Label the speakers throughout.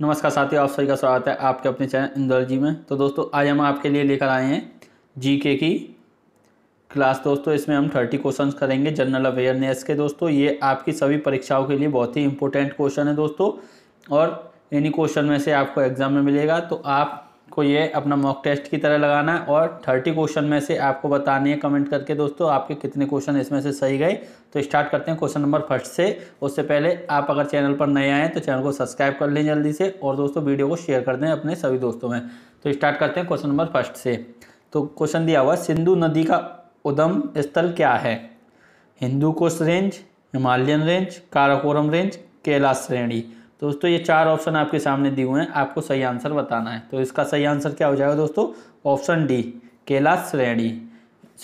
Speaker 1: नमस्कार साथियों आप सभी का स्वागत है आपके अपने चैनल जी में तो दोस्तों आज हम आपके लिए लेकर आए हैं जीके की क्लास दोस्तों इसमें हम थर्टी क्वेश्चंस करेंगे जनरल अवेयरनेस के दोस्तों ये आपकी सभी परीक्षाओं के लिए बहुत ही इंपॉर्टेंट क्वेश्चन है दोस्तों और इन्हीं क्वेश्चन में से आपको एग्ज़ाम में मिलेगा तो आप को ये अपना मॉक टेस्ट की तरह लगाना है और थर्टी क्वेश्चन में से आपको बताने हैं कमेंट करके दोस्तों आपके कितने क्वेश्चन इसमें से सही गए तो स्टार्ट करते हैं क्वेश्चन नंबर फर्स्ट से उससे पहले आप अगर चैनल पर नए आएँ तो चैनल को सब्सक्राइब कर लें जल्दी से और दोस्तों वीडियो को शेयर कर दें अपने सभी दोस्तों में तो स्टार्ट करते हैं क्वेश्चन नंबर फर्स्ट से तो क्वेश्चन दिया हुआ सिंधु नदी का उदम स्थल क्या है Hindu Kush range Himalayan range Karakoram range Kailash श्रेणी तो दोस्तों ये चार ऑप्शन आपके सामने दिए हुए हैं आपको सही आंसर बताना है तो इसका सही आंसर क्या हो जाएगा दोस्तों ऑप्शन डी कैलाश श्रेणी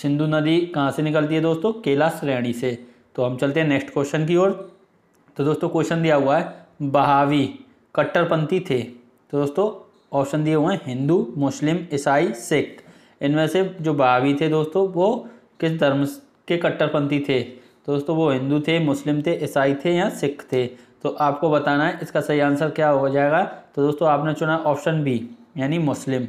Speaker 1: सिंधु नदी कहाँ से निकलती है दोस्तों कैलाश श्रेणी से तो हम चलते हैं नेक्स्ट क्वेश्चन की ओर तो दोस्तों क्वेश्चन दिया हुआ है बहावी कट्टरपंथी थे तो दोस्तों ऑप्शन दिए हुए हैं हिंदू मुस्लिम ईसाई सिख इनमें से जो बहावी थे दोस्तों वो किस धर्म के कट्टरपंथी थे तो दोस्तों वो हिंदू थे मुस्लिम थे ईसाई थे या सिख थे तो आपको बताना है इसका सही आंसर क्या हो जाएगा तो दोस्तों आपने चुना ऑप्शन बी यानी मुस्लिम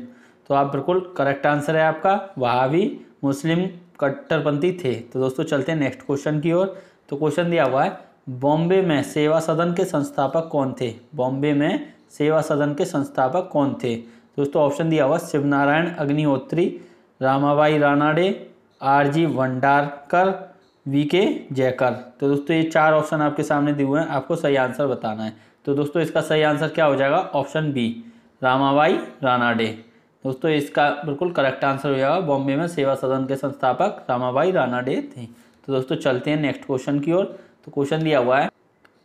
Speaker 1: तो आप बिल्कुल करेक्ट आंसर है आपका वहाँ भी मुस्लिम कट्टरपंथी थे तो दोस्तों चलते हैं नेक्स्ट क्वेश्चन की ओर तो क्वेश्चन दिया हुआ है बॉम्बे में सेवा सदन के संस्थापक कौन थे बॉम्बे में सेवा सदन के संस्थापक कौन थे दोस्तों ऑप्शन दिया हुआ Shivnarayan Agnihotri Ramabai Ranade R G Bhandarkar V K Jayakar तो दोस्तों ये चार ऑप्शन आपके सामने दिए हुए हैं आपको सही आंसर बताना है तो दोस्तों इसका सही आंसर क्या हो जाएगा ऑप्शन बी रामाबाई रानाडे दोस्तों इसका बिल्कुल करेक्ट आंसर हो जाएगा बॉम्बे में सेवा सदन के संस्थापक रामाबाई रानाडे थे तो दोस्तों चलते हैं नेक्स्ट क्वेश्चन की ओर तो क्वेश्चन दिया हुआ है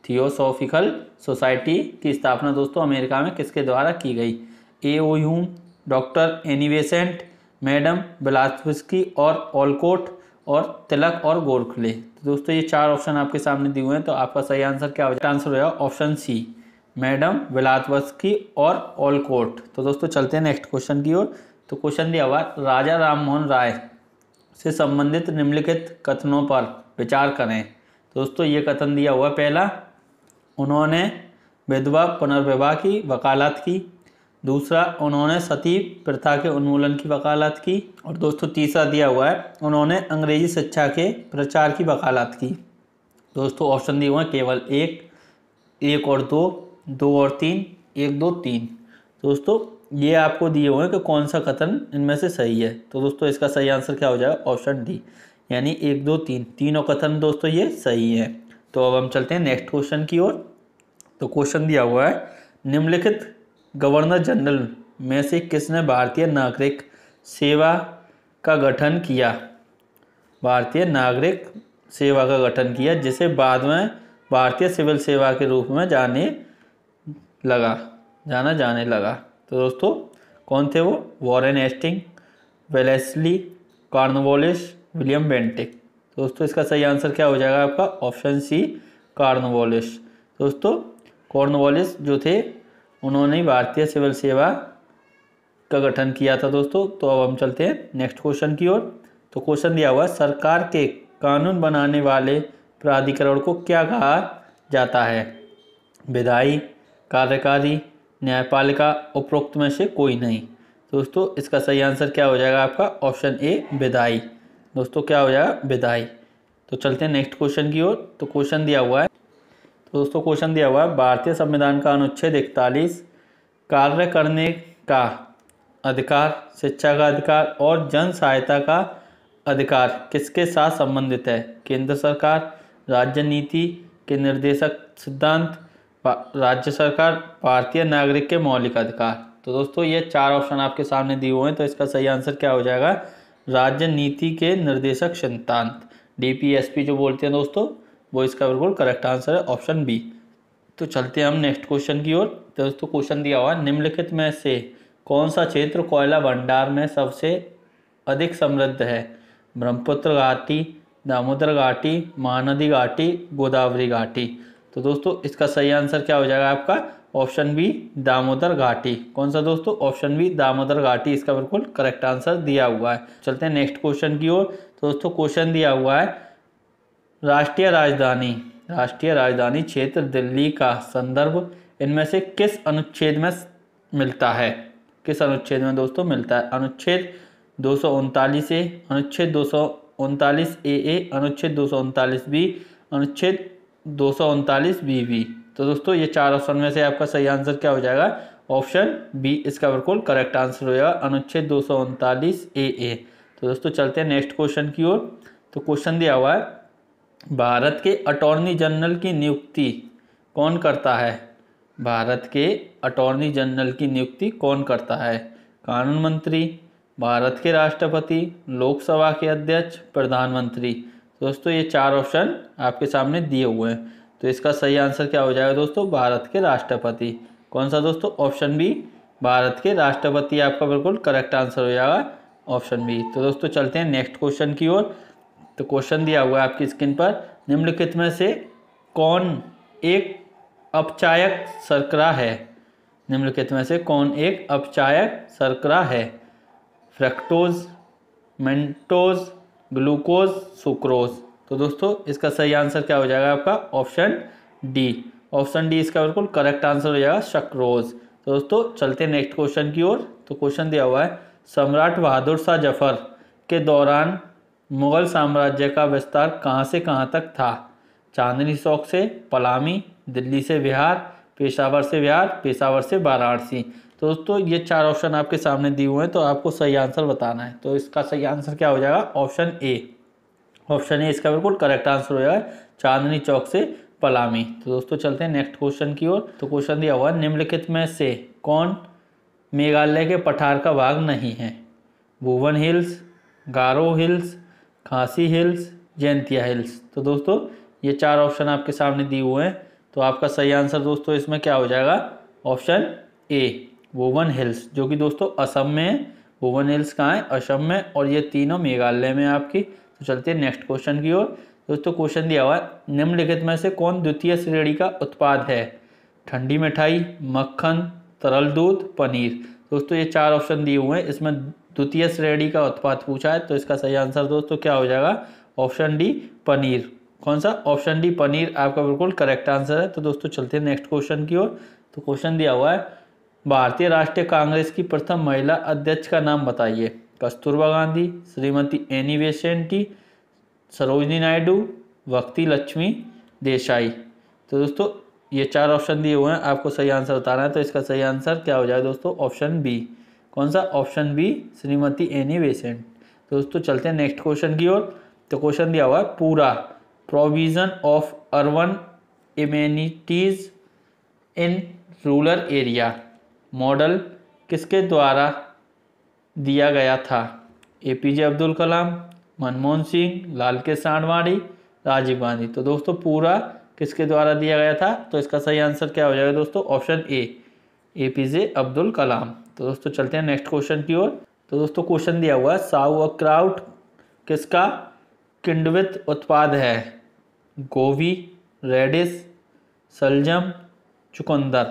Speaker 1: थियोसॉफिकल सोसाइटी की स्थापना दोस्तों अमेरिका में किसके द्वारा की गई A O Hume doctor Annie Besant madam Blavatsky और ऑलकोट और तिलक और गोरखले तो दोस्तों ये चार ऑप्शन आपके सामने दिए हुए हैं तो आपका सही आंसर क्या होगा आंसर होगा ऑप्शन सी मैडम की और ऑलकोट तो दोस्तों चलते हैं नेक्स्ट क्वेश्चन की ओर तो क्वेश्चन दिया हुआ राजा राम मोहन राय से संबंधित निम्नलिखित कथनों पर विचार करें दोस्तों ये कथन दिया हुआ पहला उन्होंने विधवा पुनर्विवाह की वकालत की दूसरा उन्होंने सती प्रथा के उन्मूलन की वकालत की और दोस्तों तीसरा दिया हुआ है उन्होंने अंग्रेजी शिक्षा के प्रचार की वकालत की दोस्तों ऑप्शन दिए हुए हैं केवल एक एक और दो दो और तीन एक दो तीन दोस्तों ये आपको दिए हुए हैं कि कौन सा कथन इनमें से सही है तो दोस्तों इसका सही आंसर क्या हो जाएगा ऑप्शन डी यानी एक दो तीन तीनों कथन दोस्तों ये सही है तो अब हम चलते हैं नेक्स्ट क्वेश्चन की ओर तो क्वेश्चन दिया हुआ है निम्नलिखित गवर्नर जनरल में से किसने भारतीय नागरिक सेवा का गठन किया भारतीय नागरिक सेवा का गठन किया जिसे बाद में भारतीय सिविल सेवा के रूप में जाने लगा जाना जाने लगा तो दोस्तों कौन थे वो Warren Hastings Wellesley Cornwallis William Bentinck दोस्तों इसका सही आंसर क्या हो जाएगा आपका ऑप्शन सी कार्नवोलिस दोस्तों कॉर्नवॉलिस जो थे उन्होंने भारतीय सिविल सेवा का गठन किया था दोस्तों तो अब हम चलते हैं नेक्स्ट क्वेश्चन की ओर तो क्वेश्चन दिया हुआ सरकार के कानून बनाने वाले प्राधिकरण को क्या कहा जाता है विधायी कार्यकारी न्यायपालिका उपरोक्त में से कोई नहीं दोस्तों इसका सही आंसर क्या हो जाएगा आपका ऑप्शन ए विधायी दोस्तों क्या हो जाएगा विधायी तो चलते हैं नेक्स्ट क्वेश्चन की ओर तो क्वेश्चन दिया हुआ है तो दोस्तों क्वेश्चन दिया हुआ है भारतीय संविधान का अनुच्छेद इकतालीस कार्य करने का अधिकार शिक्षा का अधिकार और जन सहायता का अधिकार किसके साथ संबंधित है केंद्र सरकार राज्य नीति के निर्देशक सिद्धांत राज्य सरकार भारतीय नागरिक के मौलिक अधिकार तो दोस्तों ये चार ऑप्शन आपके सामने दिए हुए हैं तो इसका सही आंसर क्या हो जाएगा राज्य नीति के निर्देशक सिद्धांत डी जो बोलते हैं दोस्तों वो इसका बिल्कुल करेक्ट आंसर है ऑप्शन बी तो चलते हैं हम नेक्स्ट क्वेश्चन की ओर दोस्तों क्वेश्चन दिया हुआ है निम्नलिखित में से कौन सा क्षेत्र कोयला भंडार में सबसे अधिक समृद्ध है ब्रह्मपुत्र घाटी दामोदर घाटी महानदी घाटी गोदावरी घाटी तो दोस्तों इसका सही आंसर क्या हो जाएगा आपका ऑप्शन बी दामोदर घाटी कौन सा दोस्तों ऑप्शन बी दामोदर घाटी इसका बिल्कुल करेक्ट आंसर दिया हुआ है चलते हैं नेक्स्ट क्वेश्चन की ओर तो दोस्तों क्वेश्चन दिया हुआ है राष्ट्रीय राजधानी राष्ट्रीय राजधानी क्षेत्र दिल्ली का संदर्भ इनमें से किस अनुच्छेद में मिलता है किस अनुच्छेद में दोस्तों मिलता है अनुच्छेद दो ए अनुच्छेद दो ए ए अनुच्छेद दो बी अनुच्छेद दो बी बी तो दोस्तों ये चार ऑप्शन में से आपका सही आंसर क्या हो जाएगा ऑप्शन बी इसका बिल्कुल करेक्ट आंसर हो जाएगा अनुच्छेद दो ए ए तो दोस्तों चलते हैं नेक्स्ट क्वेश्चन की ओर तो क्वेश्चन दिया हुआ है भारत के अटॉर्नी जनरल की नियुक्ति कौन करता है भारत के अटॉर्नी जनरल की नियुक्ति कौन करता है कानून मंत्री भारत के राष्ट्रपति लोकसभा के अध्यक्ष प्रधानमंत्री दोस्तों ये चार ऑप्शन आपके सामने दिए हुए हैं तो इसका सही आंसर क्या हो जाएगा दोस्तों भारत के राष्ट्रपति कौन सा दोस्तों ऑप्शन बी भारत के राष्ट्रपति आपका बिल्कुल करेक्ट आंसर हो जाएगा ऑप्शन बी तो दोस्तों चलते हैं नेक्स्ट क्वेश्चन की ओर तो क्वेश्चन दिया हुआ है आपकी स्क्रीन पर निम्नलिखित में से कौन एक अपचायक सर्करा है निम्नलिखित में से कौन एक अपचायक सर्करा है फ्रैक्टोज मेंटोज ग्लूकोज सुक्रोज तो दोस्तों इसका सही आंसर क्या हो जाएगा आपका ऑप्शन डी ऑप्शन डी इसका बिल्कुल करेक्ट आंसर हो जाएगा शक्रोज तो दोस्तों चलते नेक्स्ट क्वेश्चन की ओर तो क्वेश्चन दिया हुआ है सम्राट बहादुर शाह जफर के दौरान मुग़ल साम्राज्य का विस्तार कहाँ से कहाँ तक था चांदनी चौक से पलामी दिल्ली से बिहार पेशावर से बिहार पेशावर से वाराणसी तो दोस्तों ये चार ऑप्शन आपके सामने दिए हुए हैं तो आपको सही आंसर बताना है तो इसका सही आंसर क्या हो जाएगा ऑप्शन ए ऑप्शन ए इसका बिल्कुल करेक्ट आंसर हो जाएगा चांदनी चौक से पलामी तो दोस्तों चलते हैं नेक्स्ट क्वेश्चन की ओर तो क्वेश्चन दिया हुआ निम्नलिखित में से कौन मेघालय के पठार का भाग नहीं है Bhuvan hills Garo hills Khasi hills Jaintia hills तो दोस्तों ये चार ऑप्शन आपके सामने दिए हुए हैं तो आपका सही आंसर दोस्तों इसमें क्या हो जाएगा ऑप्शन ए वोवन हिल्स जो कि दोस्तों असम में है वोवन हिल्स कहाँ है असम में और ये तीनों मेघालय में आपकी तो चलते हैं नेक्स्ट क्वेश्चन की ओर दोस्तों क्वेश्चन दिया हुआ है निम्नलिखित में से कौन द्वितीय श्रेणी का उत्पाद है ठंडी मिठाई मक्खन तरल दूध पनीर दोस्तों ये चार ऑप्शन दिए हुए हैं इसमें द्वितीय श्रेणी का उत्पाद पूछा है तो इसका सही आंसर दोस्तों क्या हो जाएगा ऑप्शन डी पनीर कौन सा ऑप्शन डी पनीर आपका बिल्कुल करेक्ट आंसर है तो दोस्तों चलते हैं नेक्स्ट क्वेश्चन की ओर तो क्वेश्चन दिया हुआ है भारतीय राष्ट्रीय कांग्रेस की प्रथम महिला अध्यक्ष का नाम बताइए कस्तूरबा गांधी श्रीमती एनी बेसेंटी सरोजनी नायडू भक्ति लक्ष्मी देसाई तो दोस्तों ये चार ऑप्शन दिए हुए हैं आपको सही आंसर बताना है तो इसका सही आंसर क्या हो जाए दोस्तों ऑप्शन बी कौन सा option B Shrimati Annie Besant दोस्तों चलते हैं नेक्स्ट क्वेश्चन की ओर तो क्वेश्चन दिया हुआ है पूरा provision of urban immunities in rural area model किसके द्वारा दिया गया था A P J Abdul Kalam Manmohan Singh Lal K Advani Rajiv Gandhi तो दोस्तों पूरा किसके द्वारा दिया गया था तो इसका सही आंसर क्या हो जाएगा दोस्तों option A A P J Abdul Kalam तो दोस्तों चलते हैं नेक्स्ट क्वेश्चन की ओर तो दोस्तों क्वेश्चन दिया हुआ है साउ क्राउट किसका किंडवित उत्पाद है गोभी रेडिस सलजम चुकंदर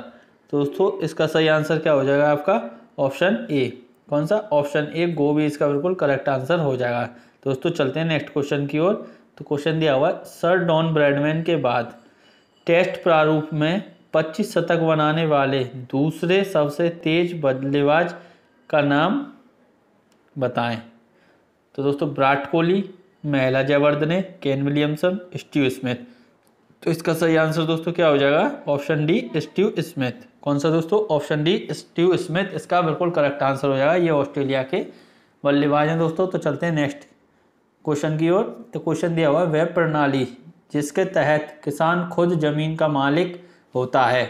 Speaker 1: तो दोस्तों इसका सही आंसर क्या हो जाएगा आपका ऑप्शन ए कौन सा ऑप्शन ए गोभी इसका बिल्कुल करेक्ट आंसर हो जाएगा तो दोस्तों चलते हैं नेक्स्ट क्वेश्चन की ओर तो क्वेश्चन दिया हुआ है सर डॉन ब्रैडमैन के बाद टेस्ट प्रारूप में 25 शतक बनाने वाले दूसरे सबसे तेज बल्लेबाज का नाम बताएं तो दोस्तों Virat Kohli Mahela Jayawardene Kane Williamson Steve Smith तो इसका सही आंसर दोस्तों क्या हो जाएगा ऑप्शन डी स्टीव स्मिथ कौन सा दोस्तों ऑप्शन डी स्टीव स्मिथ इसका बिल्कुल करेक्ट आंसर हो जाएगा ये ऑस्ट्रेलिया के बल्लेबाज हैं दोस्तों तो चलते हैं नेक्स्ट क्वेश्चन की ओर तो क्वेश्चन दिया हुआ है वह प्रणाली जिसके तहत किसान खुद जमीन का मालिक होता है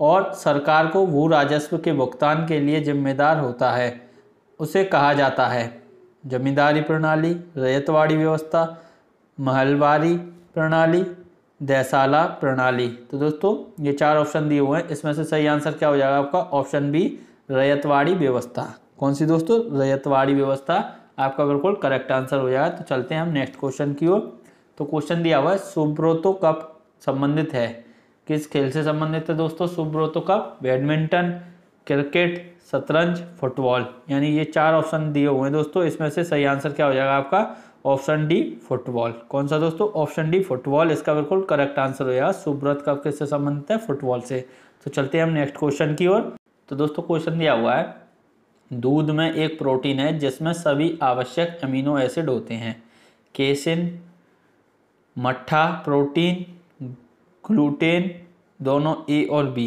Speaker 1: और सरकार को भू राजस्व के भुगतान के लिए जिम्मेदार होता है उसे कहा जाता है जमींदारी प्रणाली रेतवाड़ी व्यवस्था महलवारी प्रणाली दैसाला प्रणाली तो दोस्तों ये चार ऑप्शन दिए हुए हैं इसमें से सही आंसर क्या हो जाएगा आपका ऑप्शन बी रैतवाड़ी व्यवस्था कौन सी दोस्तों रैतवाड़ी व्यवस्था आपका बिल्कुल करेक्ट आंसर हो जाएगा तो चलते हैं हम नेक्स्ट क्वेश्चन की ओर तो क्वेश्चन दिया हुआ है सुब्रोतो कब संबंधित है किस खेल से संबंधित है दोस्तों सुब्रोतो कप बैडमिंटन क्रिकेट शतरंज फुटबॉल यानी ये चार ऑप्शन दिए हुए हैं दोस्तों इसमें से सही आंसर क्या हो जाएगा आपका ऑप्शन डी फुटबॉल कौन सा दोस्तों ऑप्शन डी फुटबॉल इसका बिल्कुल करेक्ट आंसर हो जाएगा सुब्रत कप किससे संबंधित है फुटबॉल से तो चलते हैं हम नेक्स्ट क्वेश्चन की ओर तो दोस्तों क्वेश्चन दिया हुआ है दूध में एक प्रोटीन है जिसमें सभी आवश्यक अमीनो एसिड होते हैं केसिन मट्ठा प्रोटीन ग्लूटेन दोनों ए और बी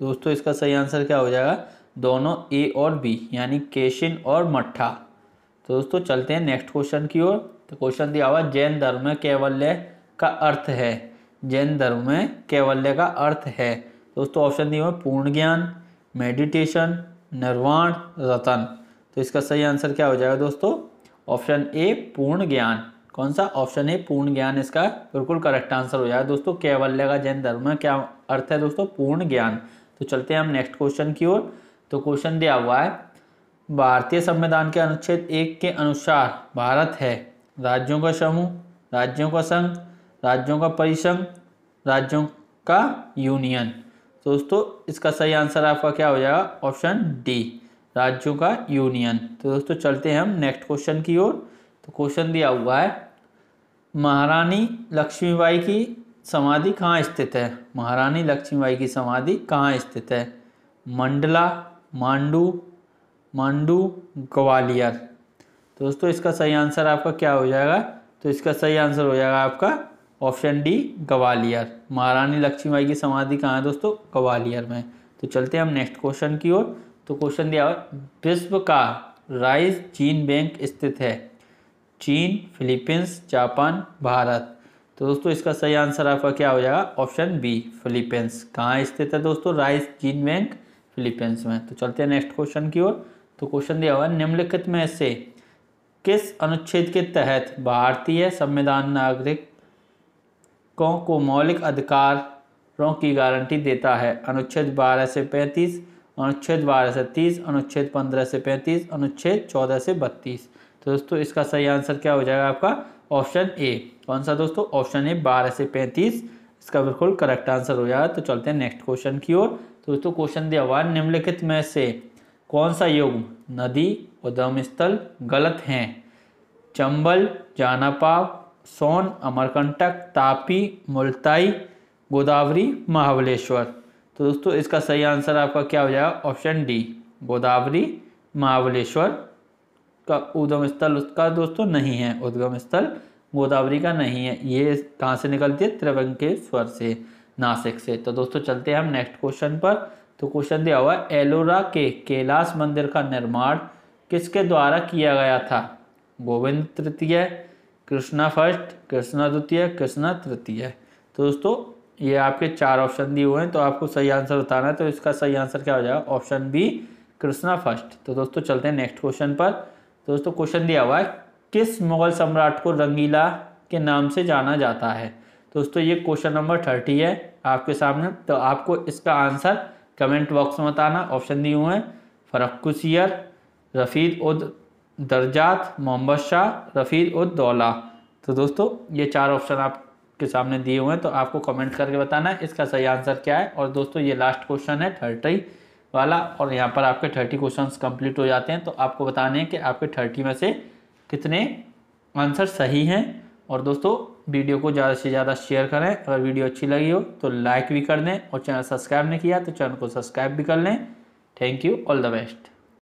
Speaker 1: दोस्तों इसका सही आंसर क्या हो जाएगा दोनों ए और बी यानी केशिन और मट्ठा तो दोस्तों चलते हैं नेक्स्ट क्वेश्चन की ओर तो क्वेश्चन दिया हुआ जैन धर्म में कैवल्य का अर्थ है जैन धर्म में कैवल्य का अर्थ है दोस्तों ऑप्शन दिए हुए पूर्ण ज्ञान मेडिटेशन निर्वाण रतन तो इसका सही आंसर क्या हो जाएगा दोस्तों ऑप्शन ए पूर्ण ज्ञान कौन सा ऑप्शन है पूर्ण ज्ञान इसका बिल्कुल करेक्ट आंसर हो जाएगा दोस्तों कैवल्य का जैन धर्म में क्या अर्थ है दोस्तों पूर्ण ज्ञान तो चलते हैं हम नेक्स्ट क्वेश्चन की ओर तो क्वेश्चन दिया हुआ है भारतीय संविधान के अनुच्छेद एक के अनुसार भारत है राज्यों का समूह राज्यों का संघ राज्यों का परिसंघ राज्यों का यूनियन तो दोस्तों इसका सही आंसर आपका क्या हो जाएगा ऑप्शन डी राज्यों का यूनियन तो दोस्तों चलते हैं हम नेक्स्ट क्वेश्चन की ओर तो क्वेश्चन दिया हुआ है महारानी लक्ष्मीबाई की समाधि कहाँ स्थित है महारानी लक्ष्मीबाई की समाधि कहाँ स्थित है मंडला मांडू मांडू ग्वालियर तो दोस्तों इसका सही आंसर आपका क्या हो जाएगा तो इसका सही आंसर हो जाएगा आपका ऑप्शन डी ग्वालियर महारानी लक्ष्मीबाई की समाधि कहाँ है दोस्तों ग्वालियर में तो चलते हैं हम नेक्स्ट क्वेश्चन की ओर तो क्वेश्चन दिया विश्व का राइस चीन बैंक स्थित है चीन फिलीपींस जापान भारत तो दोस्तों इसका सही आंसर आपका क्या हो जाएगा ऑप्शन बी फिलीपींस कहाँ स्थित है दोस्तों राइस चीन बैंक फिलीपींस में तो चलते हैं नेक्स्ट क्वेश्चन की ओर तो क्वेश्चन दिया हुआ है निम्नलिखित में से किस अनुच्छेद के तहत भारतीय संविधान नागरिकों को मौलिक अधिकारों की गारंटी देता है अनुच्छेद बारह से पैंतीस अनुच्छेद बारह से तीस अनुच्छेद पंद्रह से पैंतीस अनुच्छेद चौदह से बत्तीस तो दोस्तों इसका सही आंसर क्या हो जाएगा आपका ऑप्शन ए कौन सा दोस्तों ऑप्शन ए बारह से पैंतीस इसका बिल्कुल करेक्ट आंसर हो जाएगा तो चलते हैं नेक्स्ट क्वेश्चन की ओर तो दोस्तों क्वेश्चन दिया हुआ निम्नलिखित में से कौन सा युग नदी उद्यम स्थल गलत हैं चंबल जानापा सोन अमरकंटक तापी मुल्ताई गोदावरी महाबलेश्वर तो दोस्तों इसका सही आंसर आपका क्या हो जाएगा ऑप्शन डी गोदावरी महाबलेश्वर का उद्गम स्थल उसका दोस्तों नहीं है उद्गम स्थल गोदावरी का नहीं है ये कहाँ से निकलती है त्रिवंकेश्वर से नासिक से तो दोस्तों चलते हैं हम नेक्स्ट क्वेश्चन पर तो क्वेश्चन दिया हुआ है एलोरा के कैलाश मंदिर का निर्माण किसके द्वारा किया गया था गोविंद तृतीय कृष्णा फर्स्ट कृष्णा द्वितीय कृष्णा तृतीय तो दोस्तों ये आपके चार ऑप्शन दिए हुए हैं तो आपको सही आंसर बताना है तो इसका सही आंसर क्या हो जाएगा ऑप्शन बी कृष्णा फर्स्ट तो दोस्तों चलते हैं नेक्स्ट क्वेश्चन पर तो दोस्तों क्वेश्चन दिया हुआ है किस मुगल सम्राट को रंगीला के नाम से जाना जाता है तो दोस्तों ये क्वेश्चन नंबर थर्टी है आपके सामने तो आपको इसका आंसर कमेंट बॉक्स में बताना ऑप्शन दिए हुए हैं फरक्कुसियर रफ़ीद उद दर्जात मोहम्मद शाह रफ़ीद उद दौला तो दोस्तों ये चार ऑप्शन आपके सामने दिए हुए हैं तो आपको कमेंट करके बताना है इसका सही आंसर क्या है और दोस्तों ये लास्ट क्वेश्चन है थर्टी वाला और यहाँ पर आपके थर्टी क्वेश्चन कंप्लीट हो जाते हैं तो आपको बताने हैं कि आपके थर्टी में से कितने आंसर सही हैं और दोस्तों वीडियो को ज़्यादा से ज़्यादा शेयर करें अगर वीडियो अच्छी लगी हो तो लाइक भी कर दें और चैनल सब्सक्राइब नहीं किया तो चैनल को सब्सक्राइब भी कर लें thank you all the best